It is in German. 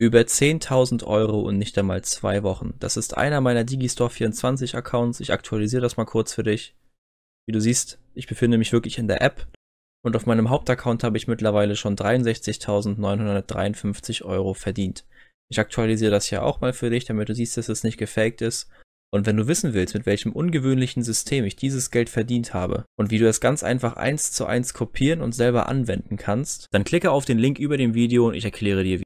über 10.000 Euro und nicht einmal zwei Wochen. Das ist einer meiner Digistore24 Accounts. Ich aktualisiere das mal kurz für dich. Wie du siehst, ich befinde mich wirklich in der App und auf meinem Hauptaccount habe ich mittlerweile schon 63.953 Euro verdient. Ich aktualisiere das hier auch mal für dich, damit du siehst, dass es nicht gefaked ist. Und wenn du wissen willst, mit welchem ungewöhnlichen System ich dieses Geld verdient habe und wie du es ganz einfach eins zu eins kopieren und selber anwenden kannst, dann klicke auf den Link über dem Video und ich erkläre dir, wie